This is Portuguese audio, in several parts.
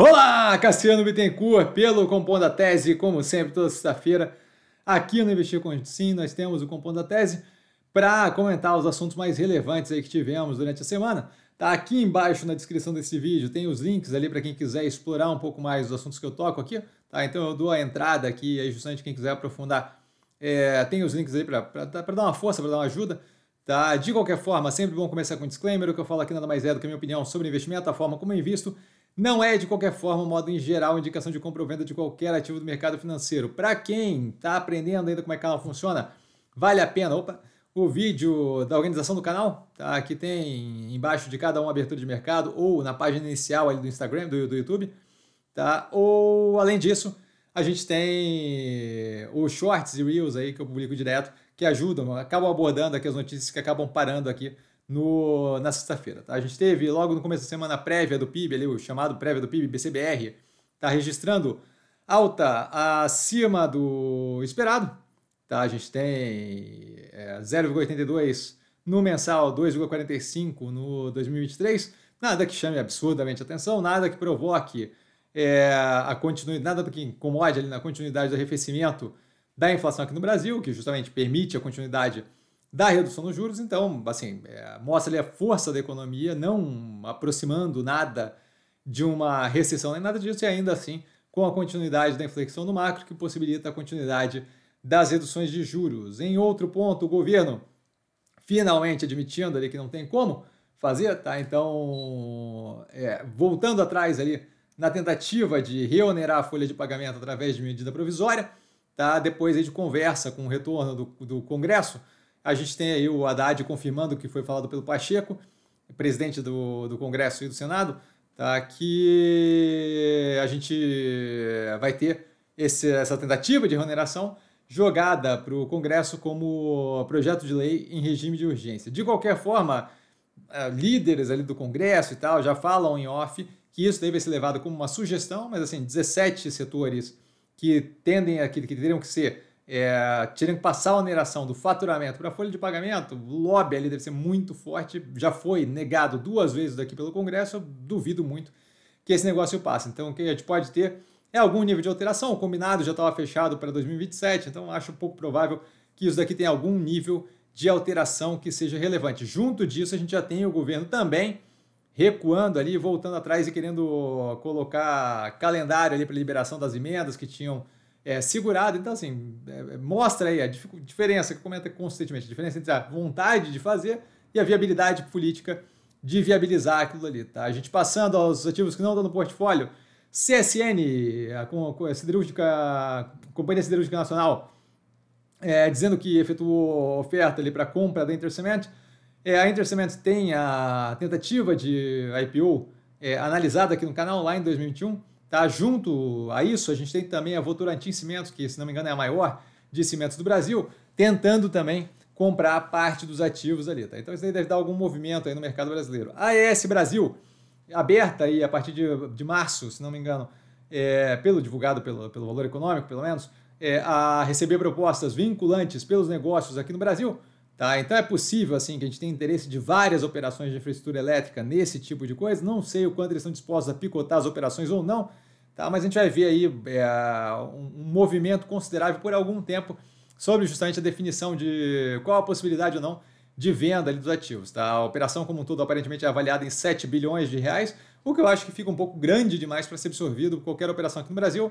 Olá, Cassiano Bittencourt, pelo Compondo a Tese, como sempre, toda sexta-feira, aqui no Investir com Sim, nós temos o Compondo a Tese para comentar os assuntos mais relevantes aí que tivemos durante a semana. Tá aqui embaixo na descrição desse vídeo, tem os links ali para quem quiser explorar um pouco mais os assuntos que eu toco aqui, tá? Então eu dou a entrada aqui, aí justamente quem quiser aprofundar, é, tem os links aí para dar uma força, para dar uma ajuda. Tá? De qualquer forma, sempre bom começar com um disclaimer, o que eu falo aqui nada mais é do que a minha opinião sobre investimento, a forma como eu invisto não é, de qualquer forma, modo em geral, indicação de compra ou venda de qualquer ativo do mercado financeiro. Para quem está aprendendo ainda como é que ela funciona, vale a pena opa, o vídeo da organização do canal, tá? que tem embaixo de cada uma abertura de mercado ou na página inicial ali do Instagram, do, do YouTube. Tá? Ou, além disso, a gente tem eh, os shorts e reels aí que eu publico direto, que ajudam, acabam abordando aqui as notícias que acabam parando aqui no, na sexta-feira. Tá? A gente teve logo no começo da semana a prévia do PIB, ali, o chamado prévia do PIB, BCBR, está registrando alta acima do esperado. Tá? A gente tem é, 0,82 no mensal, 2,45 no 2023. Nada que chame absurdamente atenção, nada que provoque é, a continuidade, nada que incomode ali na continuidade do arrefecimento da inflação aqui no Brasil, que justamente permite a continuidade da redução dos juros. Então, assim, é, mostra ali a força da economia, não aproximando nada de uma recessão nem nada disso, e ainda assim com a continuidade da inflexão no macro, que possibilita a continuidade das reduções de juros. Em outro ponto, o governo finalmente admitindo ali que não tem como fazer, tá? Então, é, voltando atrás ali na tentativa de reonerar a folha de pagamento através de medida provisória, tá? Depois aí de conversa com o retorno do, do Congresso, a gente tem aí o Haddad confirmando o que foi falado pelo Pacheco, presidente do, do Congresso e do Senado, tá? que a gente eh, vai ter esse, essa tentativa de remuneração jogada para o Congresso como projeto de lei em regime de urgência. De qualquer forma, eh, líderes ali do Congresso e tal já falam em off que isso deve ser levado como uma sugestão, mas assim, 17 setores que tendem a que, que teriam que ser é, que passar a oneração do faturamento para a folha de pagamento, o lobby ali deve ser muito forte, já foi negado duas vezes daqui pelo Congresso, eu duvido muito que esse negócio passe. Então, o que a gente pode ter é algum nível de alteração, o combinado já estava fechado para 2027, então acho pouco provável que isso daqui tenha algum nível de alteração que seja relevante. Junto disso, a gente já tem o governo também recuando ali, voltando atrás e querendo colocar calendário ali para liberação das emendas que tinham é, segurado. Então, assim, é, é mostra aí a diferença que comenta constantemente, a diferença entre a vontade de fazer e a viabilidade política de viabilizar aquilo ali, tá? A gente passando aos ativos que não estão no portfólio, CSN, a, siderúrgica, a Companhia Siderúrgica Nacional, é, dizendo que efetuou oferta ali para compra da Intercement. É, a Intercement tem a tentativa de IPO é, analisada aqui no canal lá em 2021, Tá? Junto a isso, a gente tem também a Votorantim Cimentos, que se não me engano é a maior de cimentos do Brasil, tentando também comprar parte dos ativos ali. Tá? Então isso aí deve dar algum movimento aí no mercado brasileiro. A ES Brasil, aberta aí a partir de, de março, se não me engano, é, pelo divulgado pelo, pelo valor econômico, pelo menos, é, a receber propostas vinculantes pelos negócios aqui no Brasil, Tá? Então é possível assim que a gente tenha interesse de várias operações de infraestrutura elétrica nesse tipo de coisa. Não sei o quanto eles estão dispostos a picotar as operações ou não, tá? mas a gente vai ver aí é, um movimento considerável por algum tempo sobre justamente a definição de qual a possibilidade ou não de venda dos ativos. Tá? A operação como um todo aparentemente é avaliada em 7 bilhões de reais, o que eu acho que fica um pouco grande demais para ser absorvido por qualquer operação aqui no Brasil.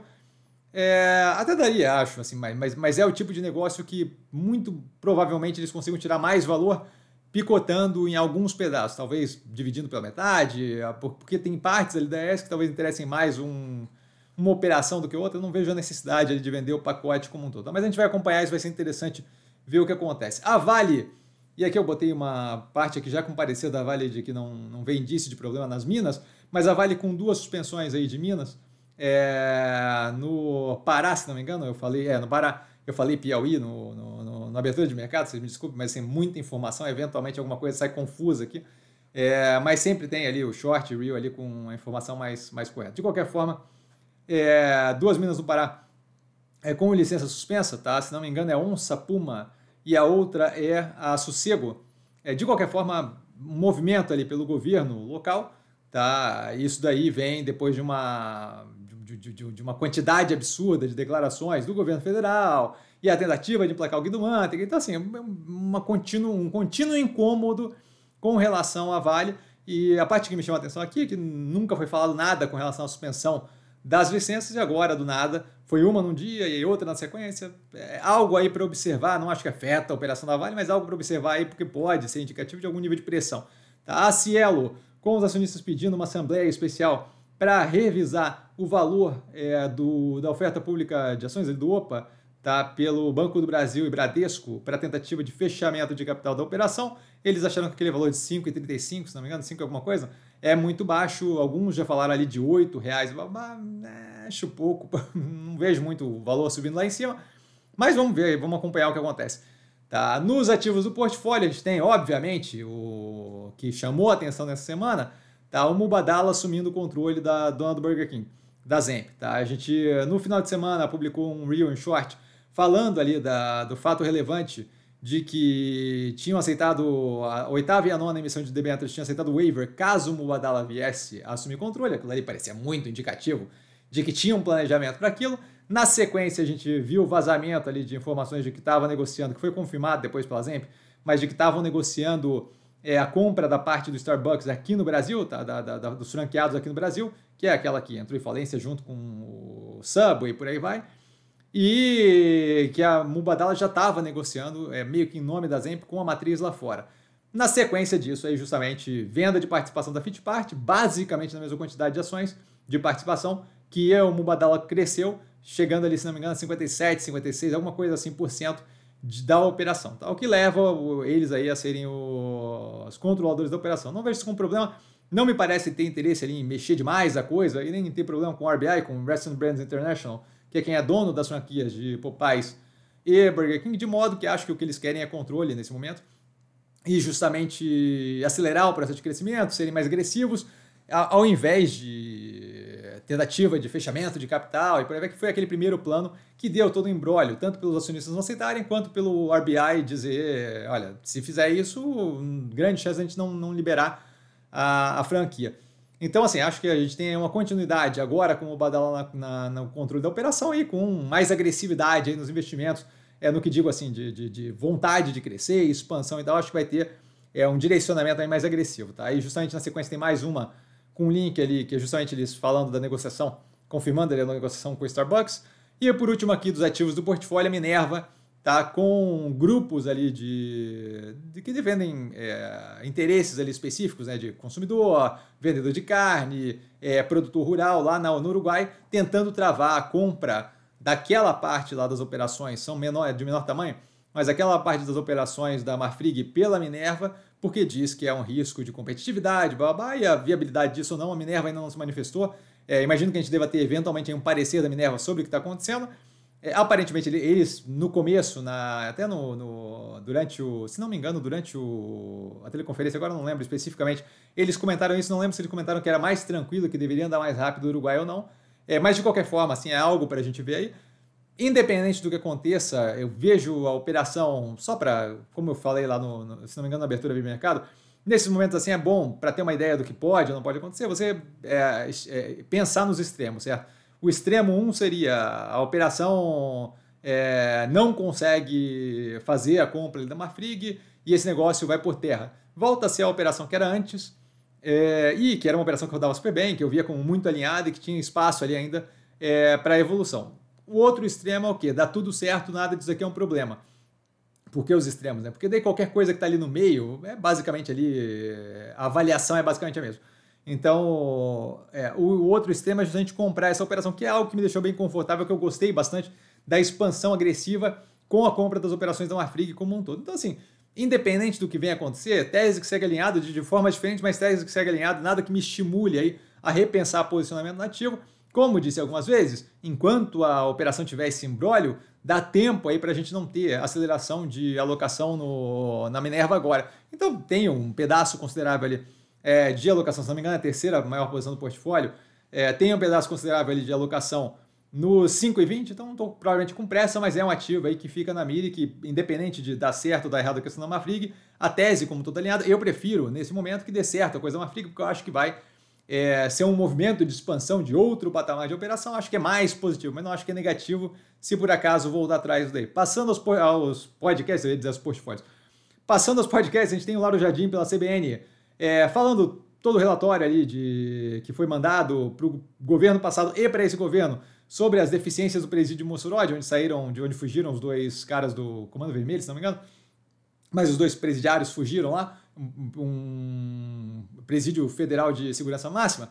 É, até daria, acho, assim, mas, mas é o tipo de negócio que muito provavelmente eles consigam tirar mais valor picotando em alguns pedaços, talvez dividindo pela metade, ah, porque tem partes ali da ES que talvez interessem mais um, uma operação do que outra, eu não vejo a necessidade de vender o pacote como um todo. Mas a gente vai acompanhar, isso vai ser interessante ver o que acontece. A Vale, e aqui eu botei uma parte que já compareceu da Vale de que não, não vem indício de problema nas minas, mas a Vale com duas suspensões aí de minas, é, no Pará, se não me engano, eu falei, é, no Pará, eu falei Piauí no, no, no, na abertura de mercado, vocês me desculpem, mas tem muita informação, eventualmente alguma coisa sai confusa aqui, é, mas sempre tem ali o short, o reel ali com a informação mais, mais correta. De qualquer forma, é, duas minas no Pará é, com licença suspensa, tá? Se não me engano é Onça Puma e a outra é a Sossego. É, de qualquer forma, movimento ali pelo governo local, tá? Isso daí vem depois de uma de, de, uma quantidade absurda de declarações do governo federal e a tentativa de emplacar o Guido Mantega. Então, assim, é é uma contínuo, um contínuo incômodo com relação à Vale. E a parte que me chama a atenção aqui é que nunca foi falado nada com relação à suspensão das licenças e agora, do nada, foi uma num dia e outra na sequência. É algo aí para observar, não acho que afeta a operação da Vale, mas algo para observar aí porque pode ser indicativo de algum nível de pressão. Tá? A Cielo, com os acionistas pedindo uma assembleia especial para revisar o valor é, do, da oferta pública de ações, do OPA, tá, pelo Banco do Brasil e Bradesco, para tentativa de fechamento de capital da operação. Eles acharam que aquele valor de 5,35, se não me engano, 5 alguma coisa, é muito baixo. Alguns já falaram ali de 8 reais, acho pouco, não vejo muito o valor subindo lá em cima. Mas vamos ver, vamos acompanhar o que acontece. Tá? Nos ativos do portfólio, a gente tem, obviamente, o que chamou a atenção nessa semana, Tá o Mubadala assumindo o controle da dona do Burger King, da Zemp, tá? A gente, no final de semana, publicou um reel, em short, falando ali da, do fato relevante de que tinham aceitado a oitava e a nona emissão de debêntures tinham aceitado o waiver caso o Mubadala viesse a assumir controle. Aquilo ali parecia muito indicativo de que tinha um planejamento para aquilo. Na sequência, a gente viu o vazamento ali de informações de que estava negociando, que foi confirmado depois pela Zemp, mas de que estavam negociando é, a compra da parte do Starbucks aqui no Brasil, tá? Da, da, da, dos franqueados aqui no Brasil, que é aquela que entrou em falência junto com o Subway e por aí vai, e que a Mubadala já estava negociando, é, meio que em nome da Zemp, com a matriz lá fora. Na sequência disso, aí justamente venda de participação da Fitpart, basicamente na mesma quantidade de ações de participação que a é Mubadala cresceu, chegando ali, se não me engano, a 57, 56, alguma coisa assim por cento da operação, tá? o que leva eles aí a serem os controladores da operação. Não vejo isso como problema, não me parece ter interesse ali em mexer demais a coisa e nem ter problema com o RBI, com o Restaurant Brands International, que é quem é dono das franquias de Popeyes e Burger King, de modo que acho que o que eles querem é controle nesse momento e justamente acelerar o processo de crescimento, serem mais agressivos, ao invés de tentativa de fechamento de capital, e por aí vai que foi aquele primeiro plano que deu todo o um embrólio, tanto pelos acionistas não aceitarem, quanto pelo RBI dizer, olha, se fizer isso, grande chance a gente não, não liberar a, a franquia. Então, assim, acho que a gente tem uma continuidade agora com o Badala na, na, no controle da operação e com mais agressividade nos investimentos, é no que digo assim, de, de, de, vontade de crescer, expansão e tal, acho que vai ter é, um direcionamento aí mais agressivo, tá? E justamente na sequência tem mais uma com um link ali, que é justamente eles falando da negociação, confirmando ali a negociação com o Starbucks. E por último aqui, dos ativos do portfólio, a Minerva tá com grupos ali de, de que defendem é, interesses ali específicos, né, de consumidor, vendedor de carne, é, produtor rural lá na, no Uruguai, tentando travar a compra daquela parte lá das operações, são menor, de menor tamanho, mas aquela parte das operações da Marfrig pela Minerva porque diz que é um risco de competitividade, blá, blá, e a viabilidade disso ou não, a Minerva ainda não se manifestou. É, imagino que a gente deva ter eventualmente um parecer da Minerva sobre o que está acontecendo. É, aparentemente, eles, no começo, na, até no, no, durante o. Se não me engano, durante o, a teleconferência, agora não lembro especificamente, eles comentaram isso, não lembro se eles comentaram que era mais tranquilo, que deveria andar mais rápido o Uruguai ou não. É, mas de qualquer forma, assim, é algo para a gente ver aí independente do que aconteça, eu vejo a operação só para, como eu falei lá no, no, se não me engano, na abertura do mercado. Nesses momentos assim é bom para ter uma ideia do que pode ou não pode acontecer. Você é, é, pensar nos extremos, certo? O extremo 1 um seria a operação é, não consegue fazer a compra da Marfrig e esse negócio vai por terra. Volta a ser a operação que era antes é, e que era uma operação que eu dava super bem, que eu via como muito alinhada e que tinha espaço ali ainda é, para evolução o outro extremo é o quê? Dá tudo certo, nada disso aqui é um problema. Por que os extremos, né? Porque daí qualquer coisa que está ali no meio, é basicamente ali. A avaliação é basicamente a mesma. Então, é, o outro extremo é justamente comprar essa operação, que é algo que me deixou bem confortável, que eu gostei bastante da expansão agressiva com a compra das operações da Marfrig como um todo. Então, assim, independente do que venha acontecer, tese que segue alinhado de, de forma diferente, mas tese que segue alinhado, nada que me estimule aí a repensar posicionamento nativo. ativo como disse algumas vezes, enquanto a operação tiver esse imbróglio, dá tempo aí para a gente não ter aceleração de alocação no, na Minerva agora. Então tem um pedaço considerável ali é, de alocação, se não me engano, é a terceira maior posição do portfólio. É, tem um pedaço considerável ali de alocação no 5 e 20, então não estou provavelmente com pressa, mas é um ativo aí que fica na mira e que, independente de dar certo ou dar errado a questão da Mafrig, a tese como toda alinhada, eu prefiro, nesse momento, que dê certo a coisa da é Mafrig, porque eu acho que vai é, ser um movimento de expansão de outro patamar de operação, acho que é mais positivo, mas não acho que é negativo se por acaso voltar atrás daí. Passando aos, aos podcasts, eu ia dizer aos portfólios. Passando aos podcasts, a gente tem o Laro Jardim pela CBN, é, falando todo o relatório ali de, que foi mandado para o governo passado e para esse governo sobre as deficiências do presídio de Mossoró, de onde saíram, de onde fugiram os dois caras do Comando Vermelho, se não me engano. Mas os dois presidiários fugiram lá um presídio federal de segurança máxima.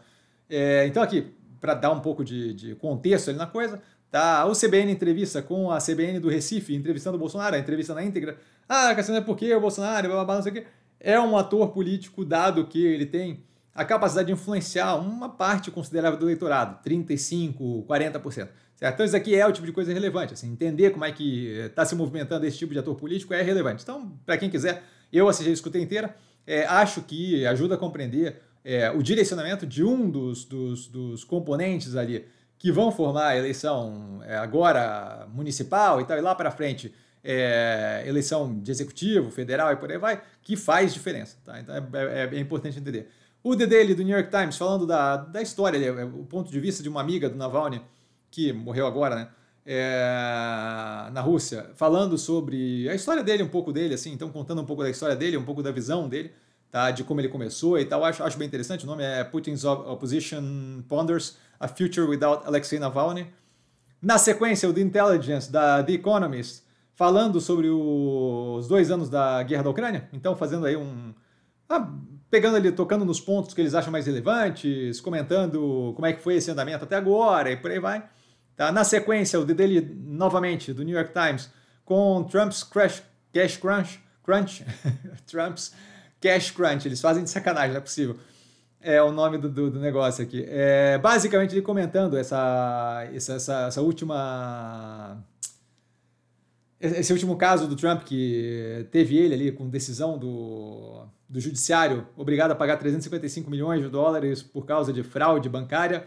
É, então, aqui, para dar um pouco de, de, contexto ali na coisa, tá o CBN entrevista com a CBN do Recife, entrevistando o Bolsonaro, a entrevista na íntegra. Ah, Cassiano, é porque o Bolsonaro, blá, blá, blá, não sei o quê. É um ator político, dado que ele tem a capacidade de influenciar uma parte considerável do eleitorado, 35%, 40%. Certo? Então, isso aqui é o tipo de coisa relevante. Assim, entender como é que está eh, se movimentando esse tipo de ator político é relevante. Então, para quem quiser eu assisti, escutei inteira. É, acho que ajuda a compreender é, o direcionamento de um dos, dos, dos, componentes ali que vão formar a eleição é, agora municipal e tal, e lá para frente é, eleição de executivo, federal e por aí vai, que faz diferença. Tá? Então é, é, é importante entender. O The Daily do New York Times, falando da, da história, o ponto de vista de uma amiga do Navalny, que morreu agora, né? é, na Rússia, falando sobre a história dele, um pouco dele, assim, então contando um pouco da história dele, um pouco da visão dele, tá, de como ele começou e tal. Acho, acho bem interessante. O nome é Putin's Opposition Ponders A Future Without Alexei Navalny. Na sequência, o The Intelligence, da The Economist, falando sobre o, os dois anos da guerra da Ucrânia. Então, fazendo aí um. Ah, pegando ali, tocando nos pontos que eles acham mais relevantes, comentando como é que foi esse andamento até agora e por aí vai. Tá? Na sequência, o The Daily, novamente, do New York Times, com Trump's crash, Cash Crunch, crunch Trump's Cash Crunch, eles fazem de sacanagem, não é possível. É o nome do, do, do negócio aqui. É, basicamente, ele comentando essa, essa, essa, essa última esse último caso do Trump que teve ele ali com decisão do, do judiciário obrigado a pagar 355 milhões de dólares por causa de fraude bancária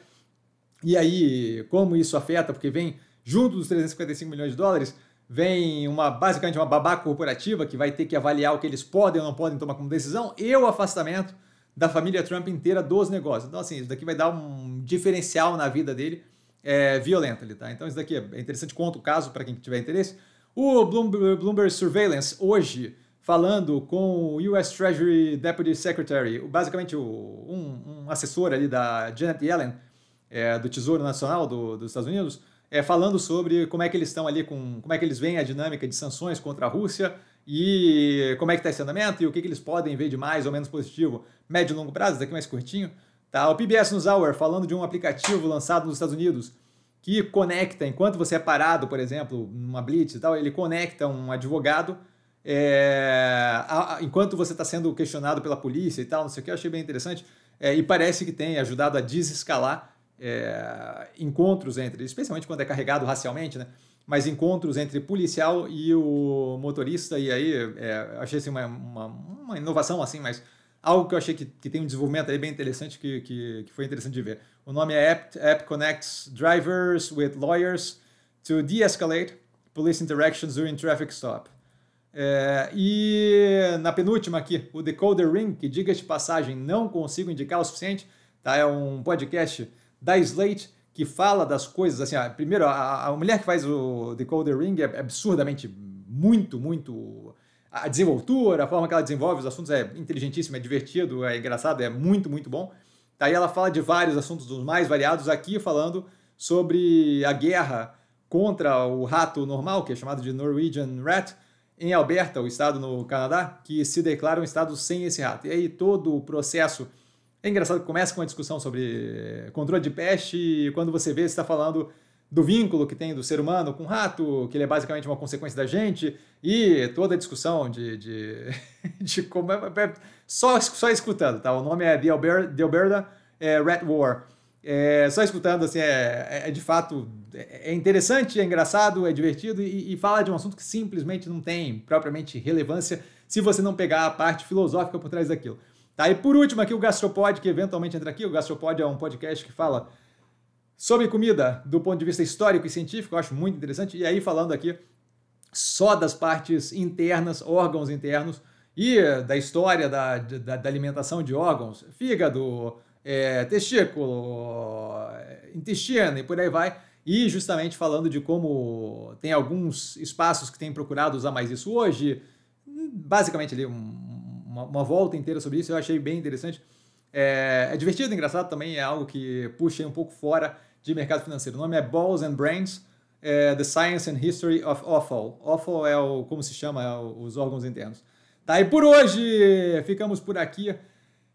e aí, como isso afeta? Porque vem, junto dos 355 milhões de dólares, vem uma basicamente uma babá corporativa que vai ter que avaliar o que eles podem ou não podem tomar como decisão e o afastamento da família Trump inteira dos negócios. Então, assim, isso daqui vai dar um diferencial na vida dele é, violento ali, tá? Então, isso daqui é interessante, conto o caso para quem tiver interesse. O Bloomberg Surveillance, hoje, falando com o US Treasury Deputy Secretary, basicamente um, um assessor ali da Janet Yellen, é, do Tesouro Nacional do, dos Estados Unidos, é, falando sobre como é que eles estão ali, com, como é que eles veem a dinâmica de sanções contra a Rússia e como é que está esse andamento e o que, que, eles podem ver de mais ou menos positivo, médio e longo prazo, daqui é mais curtinho. Tá, o PBS News Hour falando de um aplicativo lançado nos Estados Unidos que conecta, enquanto você é parado, por exemplo, numa blitz e tal, ele conecta um advogado é, a, a, enquanto você está sendo questionado pela polícia e tal, não sei o que, eu achei bem interessante. É, e parece que tem ajudado a desescalar é, encontros entre, especialmente quando é carregado racialmente, né? mas encontros entre policial e o motorista, e aí é, achei assim, uma, uma, uma, inovação assim, mas algo que eu achei que, que tem um desenvolvimento aí bem interessante, que, que, que foi interessante de ver. O nome é App, App Connects Drivers with Lawyers to De-Escalate Police Interactions During Traffic Stop. É, e na penúltima aqui, o Decoder Ring, que diga de passagem, não consigo indicar o suficiente, tá? é um podcast da Slate, que fala das coisas, assim, a, primeiro, a, a, mulher que faz o The Cold Ring é absurdamente muito, muito... A desenvoltura, a forma que ela desenvolve os assuntos é inteligentíssima, é divertido, é engraçado, é muito, muito bom. Daí ela fala de vários assuntos dos mais variados aqui, falando sobre a guerra contra o rato normal, que é chamado de Norwegian Rat, em Alberta, o estado no Canadá, que se declara um estado sem esse rato. E aí todo o processo é engraçado que começa com uma discussão sobre controle de peste e quando você vê, você está falando do vínculo que tem do ser humano com o rato, que ele é basicamente uma consequência da gente, e toda a discussão de, de, de como é, é, só, só escutando, tá? O nome é The Alberta, The Alberta é, Rat War. É, só escutando, assim, é, é, é de fato é, é interessante, é engraçado, é divertido e, e fala de um assunto que simplesmente não tem propriamente relevância se você não pegar a parte filosófica por trás daquilo. Tá? E por último aqui o Gastropod, que eventualmente entra aqui. O Gastropod é um podcast que fala sobre comida do ponto de vista histórico e científico, eu acho muito interessante. E aí falando aqui só das partes internas, órgãos internos e da história da, da, da alimentação de órgãos, fígado, é, testículo, é, intestino e por aí vai. E justamente falando de como tem alguns espaços que têm procurado usar mais isso hoje, basicamente ali um uma, uma volta inteira sobre isso, eu achei bem interessante. É, é, divertido, engraçado também, é algo que puxa um pouco fora de mercado financeiro. O nome é Balls and Brains, é, The Science and History of Offal. Offal é o, como se chama, é o, os órgãos internos. Tá, e por hoje ficamos por aqui.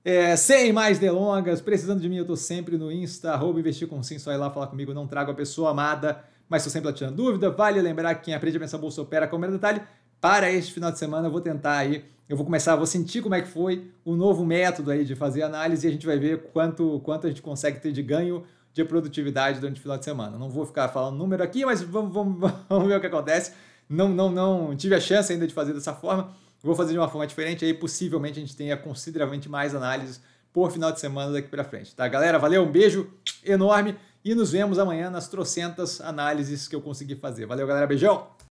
É, sem mais delongas, precisando de mim, eu tô sempre no Insta, arroba investir com sim, só ir lá falar comigo, não trago a pessoa amada, mas tô sempre tirando dúvida. Vale lembrar que quem aprende a pensar bolsa opera, como é detalhe, para este final de semana eu vou tentar aí eu vou começar, vou sentir como é que foi o novo método aí de fazer análise e a gente vai ver quanto, quanto a gente consegue ter de ganho de produtividade durante o final de semana. Não vou ficar falando número aqui, mas vamos, vamos, vamos ver o que acontece. Não, não, não tive a chance ainda de fazer dessa forma. Vou fazer de uma forma diferente, aí possivelmente a gente tenha consideravelmente mais análises por final de semana daqui para frente. Tá, galera? Valeu, um beijo enorme e nos vemos amanhã nas trocentas análises que eu consegui fazer. Valeu, galera. Beijão!